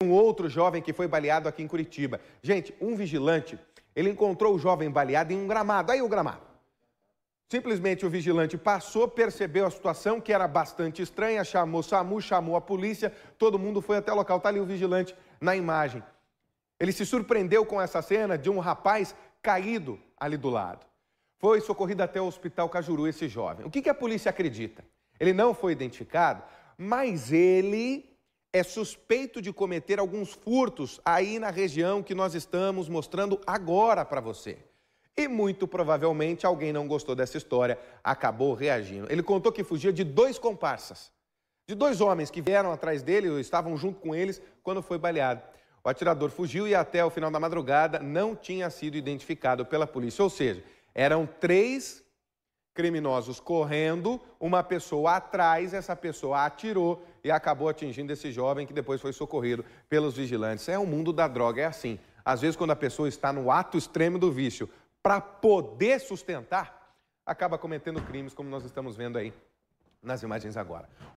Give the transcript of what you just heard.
Um outro jovem que foi baleado aqui em Curitiba. Gente, um vigilante, ele encontrou o jovem baleado em um gramado. Aí o gramado. Simplesmente o vigilante passou, percebeu a situação, que era bastante estranha, chamou o SAMU, chamou a polícia, todo mundo foi até o local. Está ali o vigilante na imagem. Ele se surpreendeu com essa cena de um rapaz caído ali do lado. Foi socorrido até o hospital Cajuru esse jovem. O que, que a polícia acredita? Ele não foi identificado, mas ele é suspeito de cometer alguns furtos aí na região que nós estamos mostrando agora para você. E muito provavelmente alguém não gostou dessa história, acabou reagindo. Ele contou que fugia de dois comparsas, de dois homens que vieram atrás dele ou estavam junto com eles quando foi baleado. O atirador fugiu e até o final da madrugada não tinha sido identificado pela polícia, ou seja, eram três criminosos correndo, uma pessoa atrás, essa pessoa atirou e acabou atingindo esse jovem que depois foi socorrido pelos vigilantes. É o mundo da droga, é assim. Às vezes, quando a pessoa está no ato extremo do vício, para poder sustentar, acaba cometendo crimes como nós estamos vendo aí nas imagens agora.